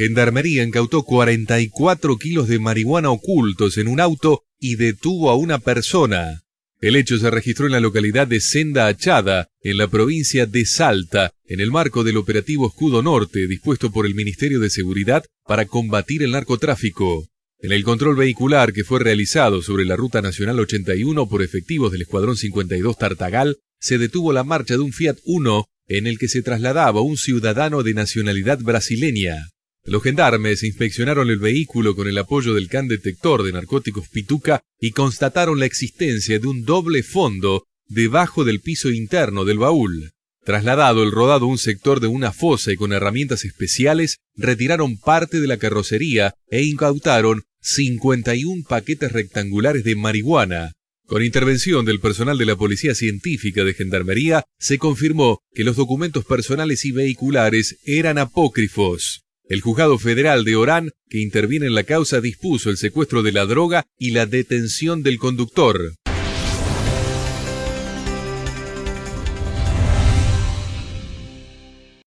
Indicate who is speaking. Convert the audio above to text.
Speaker 1: Gendarmería incautó 44 kilos de marihuana ocultos en un auto y detuvo a una persona. El hecho se registró en la localidad de Senda Achada, en la provincia de Salta, en el marco del operativo Escudo Norte dispuesto por el Ministerio de Seguridad para combatir el narcotráfico. En el control vehicular que fue realizado sobre la Ruta Nacional 81 por efectivos del Escuadrón 52 Tartagal, se detuvo la marcha de un Fiat Uno en el que se trasladaba un ciudadano de nacionalidad brasileña. Los gendarmes inspeccionaron el vehículo con el apoyo del can detector de narcóticos Pituca y constataron la existencia de un doble fondo debajo del piso interno del baúl. Trasladado el rodado a un sector de una fosa y con herramientas especiales, retiraron parte de la carrocería e incautaron 51 paquetes rectangulares de marihuana. Con intervención del personal de la Policía Científica de Gendarmería, se confirmó que los documentos personales y vehiculares eran apócrifos. El juzgado federal de Orán, que interviene en la causa, dispuso el secuestro de la droga y la detención del conductor.